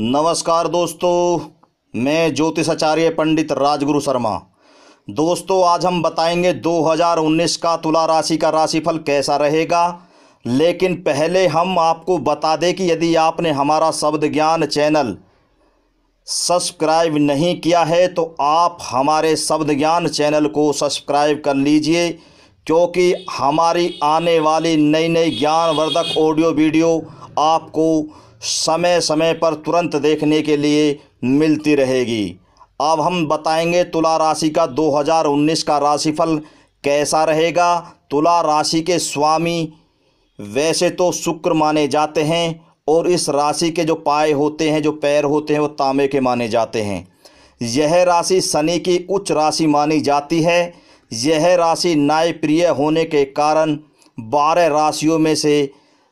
नमस्कार दोस्तों मैं ज्योतिषाचार्य पंडित राजगुरु शर्मा दोस्तों आज हम बताएंगे 2019 का तुला राशि का राशिफल कैसा रहेगा लेकिन पहले हम आपको बता दें कि यदि आपने हमारा शब्द ज्ञान चैनल सब्सक्राइब नहीं किया है तो आप हमारे शब्द ज्ञान चैनल को सब्सक्राइब कर लीजिए क्योंकि हमारी आने वाली नई नई ज्ञानवर्धक ऑडियो वीडियो आपको समय समय पर तुरंत देखने के लिए मिलती रहेगी अब हम बताएंगे तुला राशि का 2019 का राशिफल कैसा रहेगा तुला राशि के स्वामी वैसे तो शुक्र माने जाते हैं और इस राशि के जो पाए होते हैं जो पैर होते हैं वो तांबे के माने जाते हैं यह राशि शनि की उच्च राशि मानी जाती है यह राशि न्यायप्रिय प्रिय होने के कारण बारह राशियों में से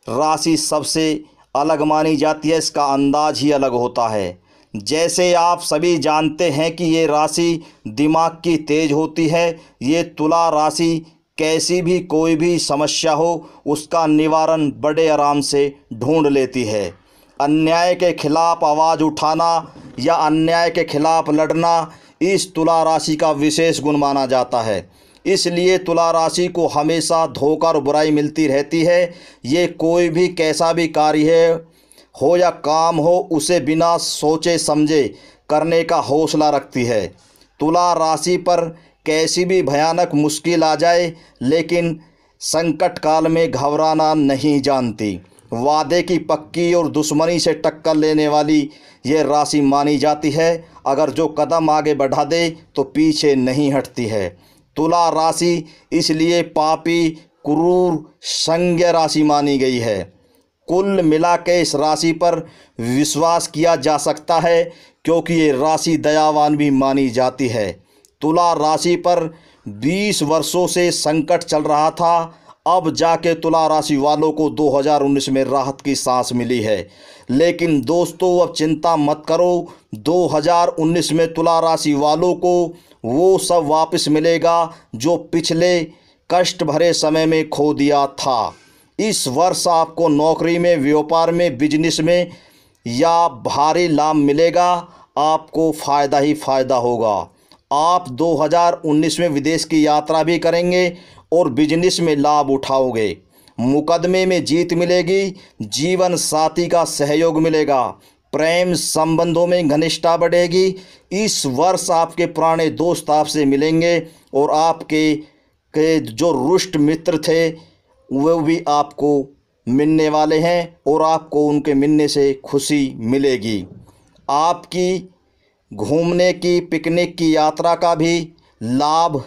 राशि सबसे अलग मानी जाती है इसका अंदाज ही अलग होता है जैसे आप सभी जानते हैं कि ये राशि दिमाग की तेज होती है ये तुला राशि कैसी भी कोई भी समस्या हो उसका निवारण बड़े आराम से ढूंढ लेती है अन्याय के खिलाफ आवाज़ उठाना या अन्याय के खिलाफ लड़ना इस तुला राशि का विशेष गुण माना जाता है इसलिए तुला राशि को हमेशा धोखा और बुराई मिलती रहती है ये कोई भी कैसा भी कार्य है हो या काम हो उसे बिना सोचे समझे करने का हौसला रखती है तुला राशि पर कैसी भी भयानक मुश्किल आ जाए लेकिन संकट काल में घबराना नहीं जानती वादे की पक्की और दुश्मनी से टक्कर लेने वाली ये राशि मानी जाती है अगर जो कदम आगे बढ़ा दे तो पीछे नहीं हटती है तुला राशि इसलिए पापी क्रूर संज्ञ राशि मानी गई है कुल मिला के इस राशि पर विश्वास किया जा सकता है क्योंकि ये राशि दयावान भी मानी जाती है तुला राशि पर 20 वर्षों से संकट चल रहा था अब जाके तुला राशि वालों को 2019 में राहत की सांस मिली है लेकिन दोस्तों अब चिंता मत करो 2019 में तुला राशि वालों को वो सब वापस मिलेगा जो पिछले कष्ट भरे समय में खो दिया था इस वर्ष आपको नौकरी में व्यापार में बिजनेस में या भारी लाभ मिलेगा आपको फ़ायदा ही फ़ायदा होगा आप 2019 में विदेश की यात्रा भी करेंगे और बिजनेस में लाभ उठाओगे मुकदमे में जीत मिलेगी जीवन साथी का सहयोग मिलेगा प्रेम संबंधों में घनिष्ठता बढ़ेगी इस वर्ष आपके पुराने दोस्त आपसे मिलेंगे और आपके के जो रुष्ट मित्र थे वो भी आपको मिलने वाले हैं और आपको उनके मिलने से खुशी मिलेगी आपकी घूमने की पिकनिक की यात्रा का भी लाभ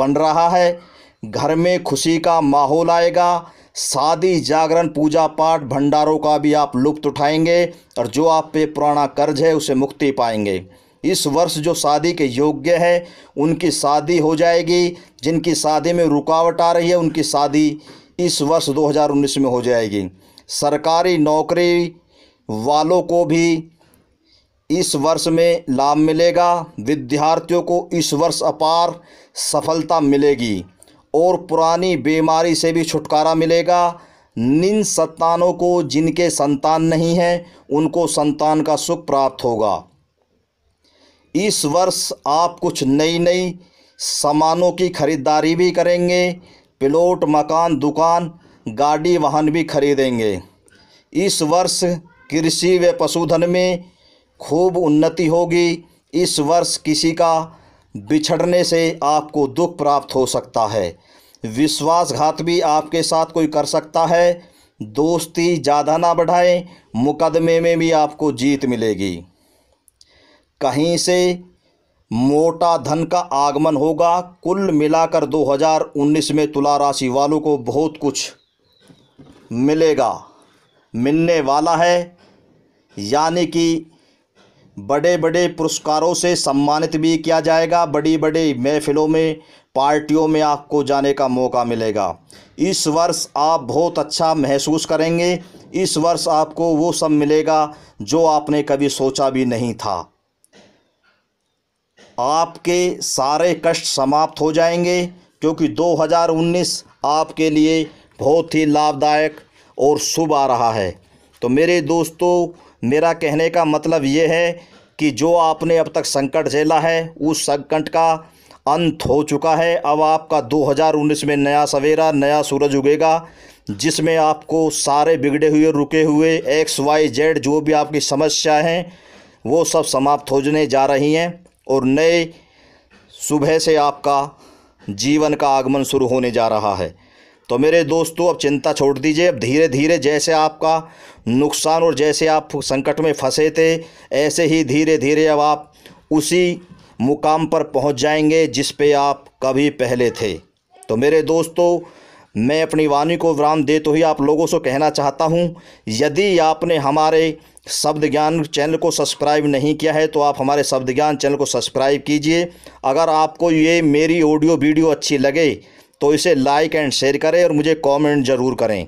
बन रहा है घर में खुशी का माहौल आएगा शादी जागरण पूजा पाठ भंडारों का भी आप लुप्त उठाएंगे और जो आप पे पुराना कर्ज है उसे मुक्ति पाएंगे इस वर्ष जो शादी के योग्य है उनकी शादी हो जाएगी जिनकी शादी में रुकावट आ रही है उनकी शादी इस वर्ष 2019 में हो जाएगी सरकारी नौकरी वालों को भी इस वर्ष में लाभ मिलेगा विद्यार्थियों को इस वर्ष अपार सफलता मिलेगी और पुरानी बीमारी से भी छुटकारा मिलेगा निन संतानों को जिनके संतान नहीं हैं उनको संतान का सुख प्राप्त होगा इस वर्ष आप कुछ नई नई सामानों की खरीदारी भी करेंगे प्लॉट मकान दुकान गाड़ी वाहन भी खरीदेंगे इस वर्ष कृषि व पशुधन में खूब उन्नति होगी इस वर्ष किसी का बिछड़ने से आपको दुख प्राप्त हो सकता है विश्वासघात भी आपके साथ कोई कर सकता है दोस्ती ज़्यादा ना बढ़ाएं मुकदमे में भी आपको जीत मिलेगी कहीं से मोटा धन का आगमन होगा कुल मिलाकर 2019 में तुला राशि वालों को बहुत कुछ मिलेगा मिलने वाला है यानी कि बड़े बड़े पुरस्कारों से सम्मानित भी किया जाएगा बड़ी बड़ी महफिलों में पार्टियों में आपको जाने का मौका मिलेगा इस वर्ष आप बहुत अच्छा महसूस करेंगे इस वर्ष आपको वो सब मिलेगा जो आपने कभी सोचा भी नहीं था आपके सारे कष्ट समाप्त हो जाएंगे क्योंकि 2019 आपके लिए बहुत ही लाभदायक और शुभ आ रहा है तो मेरे दोस्तों मेरा कहने का मतलब ये है कि जो आपने अब तक संकट झेला है उस संकट का अंत हो चुका है अब आपका 2019 में नया सवेरा नया सूरज उगेगा जिसमें आपको सारे बिगड़े हुए रुके हुए एक्स वाई जेड जो भी आपकी समस्या हैं वो सब समाप्त होने जा रही हैं और नए सुबह से आपका जीवन का आगमन शुरू होने जा रहा है तो मेरे दोस्तों अब चिंता छोड़ दीजिए अब धीरे धीरे जैसे आपका नुकसान और जैसे आप संकट में फंसे थे ऐसे ही धीरे धीरे अब आप उसी मुकाम पर पहुंच जाएंगे जिस पे आप कभी पहले थे तो मेरे दोस्तों मैं अपनी वाणी को विराम दे तो ही आप लोगों से कहना चाहता हूं यदि आपने हमारे शब्द ज्ञान चैनल को सब्सक्राइब नहीं किया है तो आप हमारे शब्द ज्ञान चैनल को सब्सक्राइब कीजिए अगर आपको ये मेरी ऑडियो वीडियो अच्छी लगे तो इसे लाइक एंड शेयर करें और मुझे कमेंट ज़रूर करें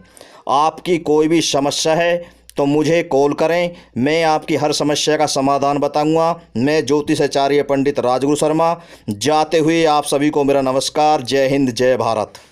आपकी कोई भी समस्या है तो मुझे कॉल करें मैं आपकी हर समस्या का समाधान बताऊंगा मैं ज्योतिषाचार्य पंडित राजगुरु शर्मा जाते हुए आप सभी को मेरा नमस्कार जय हिंद जय भारत